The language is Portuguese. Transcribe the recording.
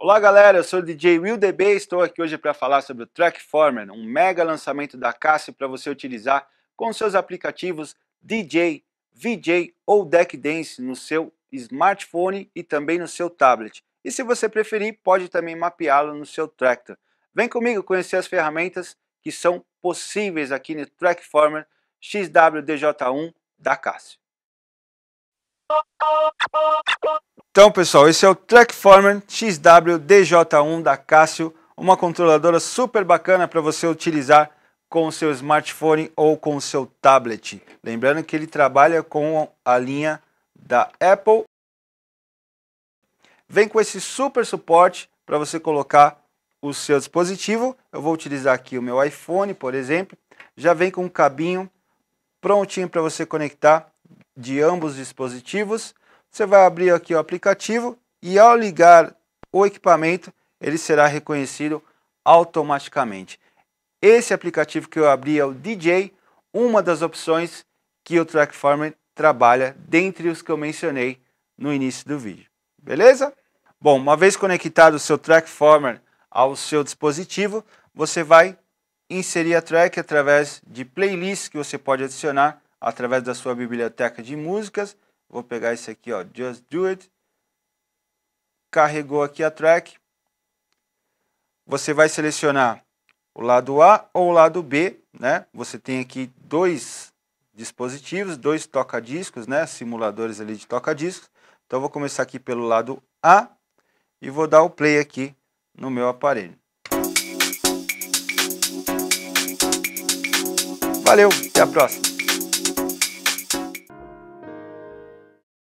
Olá galera, eu sou o DJ Will DB e estou aqui hoje para falar sobre o Trackformer, um mega lançamento da Casio para você utilizar com seus aplicativos DJ, VJ ou Deck Dance no seu smartphone e também no seu tablet. E se você preferir, pode também mapeá-lo no seu Tractor. Vem comigo conhecer as ferramentas que são possíveis aqui no Trackformer XWDJ1 da Casio. Então, pessoal, esse é o Trackformer XW-DJ1 da Casio, uma controladora super bacana para você utilizar com o seu smartphone ou com o seu tablet. Lembrando que ele trabalha com a linha da Apple. Vem com esse super suporte para você colocar o seu dispositivo. Eu vou utilizar aqui o meu iPhone, por exemplo. Já vem com um cabinho prontinho para você conectar de ambos os dispositivos. Você vai abrir aqui o aplicativo e ao ligar o equipamento, ele será reconhecido automaticamente. Esse aplicativo que eu abri é o DJ, uma das opções que o Trackformer trabalha dentre os que eu mencionei no início do vídeo. Beleza? Bom, uma vez conectado o seu Trackformer ao seu dispositivo, você vai inserir a track através de playlists que você pode adicionar através da sua biblioteca de músicas Vou pegar esse aqui, ó, Just Do It. Carregou aqui a track. Você vai selecionar o lado A ou o lado B, né? Você tem aqui dois dispositivos, dois toca-discos, né? Simuladores ali de toca-discos. Então, vou começar aqui pelo lado A e vou dar o play aqui no meu aparelho. Valeu, até a próxima!